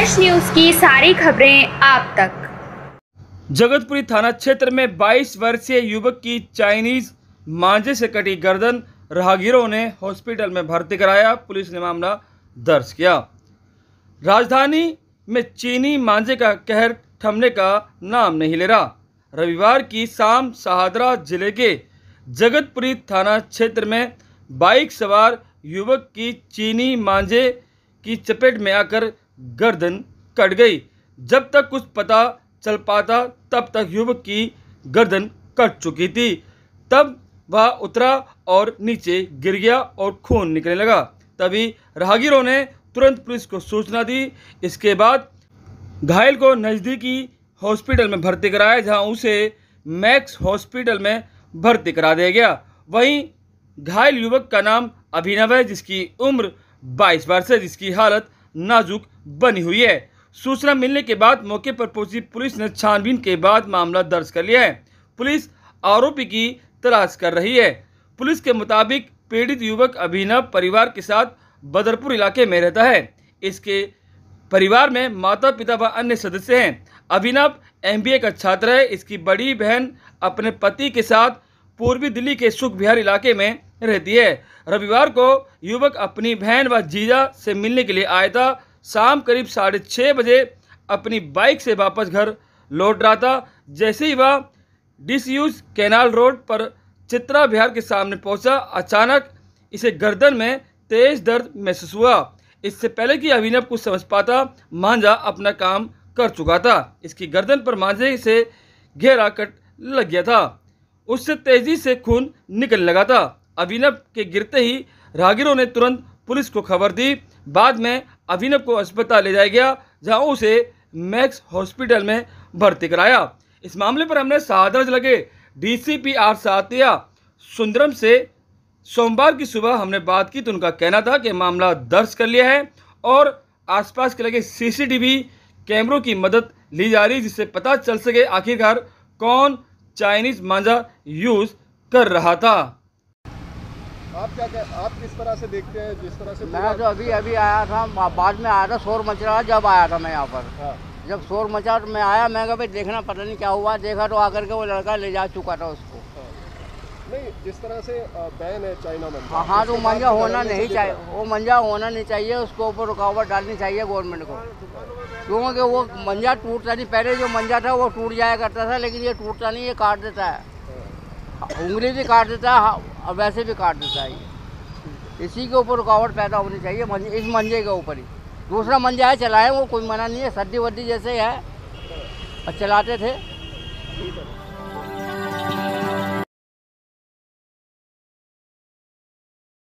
Fresh news की सारी खबरें आप तक जगतपुरी थाना क्षेत्र में 22 वर्षीय युवक की चाइनीज मांझे से कटी गर्दन राहगीरों ने हॉस्पिटल में भर्ती कराया पुलिस ने मामला दर्ज किया राजधानी में चीनी मांझे का कहर थमने का नाम नहीं ले रहा रविवार की शाम सहादरा जिले के जगतपुरी थाना क्षेत्र में बाइक सवार युवक की चीनी मांझे की चपेट में आकर गर्दन कट गई जब तक कुछ पता चल पाता तब तक युवक की गर्दन कट चुकी थी तब वह उतरा और नीचे गिर गया और खून निकलने लगा तभी राहगीरों ने तुरंत पुलिस को सूचना दी इसके बाद घायल को नज़दीकी हॉस्पिटल में भर्ती कराया जहां उसे मैक्स हॉस्पिटल में भर्ती करा दिया गया वहीं घायल युवक का नाम अभिनव है जिसकी उम्र 22 वर्ष है जिसकी हालत नाजुक बनी हुई है सूचना मिलने के बाद मौके पर पहुंची पुलिस ने छानबीन के बाद मामला दर्ज कर लिया है पुलिस आरोपी की तलाश कर रही है पुलिस के मुताबिक पीड़ित युवक अभिनव परिवार के साथ बदरपुर इलाके में रहता है इसके परिवार में माता पिता व अन्य सदस्य हैं अभिनव एमबीए का छात्र है इसकी बड़ी बहन अपने पति के साथ पूर्वी दिल्ली के सुख बिहार इलाके में रहती है रविवार को युवक अपनी बहन व जीजा से मिलने के लिए आया था शाम करीब साढ़े छः बजे अपनी बाइक से वापस घर लौट रहा था जैसे ही वह डिसयूज कैनाल रोड पर चित्रा विहार के सामने पहुंचा अचानक इसे गर्दन में तेज दर्द महसूस हुआ इससे पहले कि अभिनव कुछ समझ पाता मांझा अपना काम कर चुका था इसकी गर्दन पर मांझे से घेरा कट लग गया था उससे तेजी से खून निकलने लगा था अभिनव के गिरते ही रागिरों ने तुरंत पुलिस को खबर दी बाद में अभिनव को अस्पताल ले जाया गया जहां उसे मैक्स हॉस्पिटल में भर्ती कराया इस मामले पर हमने सादर जिले के डीसीपी आर सातिया सुंदरम से सोमवार की सुबह हमने बात की तो उनका कहना था कि मामला दर्ज कर लिया है और आसपास के लगे सीसीटीवी कैमरों की मदद ली जा रही जिससे पता चल सके आखिरकार कौन चाइनीज़ मांझा यूज़ कर रहा था आप क्या कहें आप किस तरह से देखते हैं जिस तरह से मैं तो अभी अभी आया था बाद में आया था शोर मच रहा जब आया था मैं यहाँ पर हाँ। जब शोर मचा तो मैं आया मैं कहा भाई देखना पता नहीं क्या हुआ देखा तो आकर के वो लड़का ले जा चुका था उसको हाँ। नहीं जिस तरह से बैन है चाइना में हाँ, हाँ तो मंजा होना नहीं चाहिए वो मंजा होना नहीं चाहिए उसके ऊपर रुकावट डालनी चाहिए गवर्नमेंट को क्योंकि वो मंजा टूटता नहीं पहले जो मंजा था वो टूट जाया करता था लेकिन ये टूटता नहीं ये काट देता है उंगली भी काट देता है और वैसे भी काट देता है इसी के ऊपर रुकावट पैदा होनी चाहिए मंजे इस मंजे के ऊपर ही दूसरा मंजा है चलाएं वो कोई मना नहीं है सर्दी वर्दी जैसे है और चलाते थे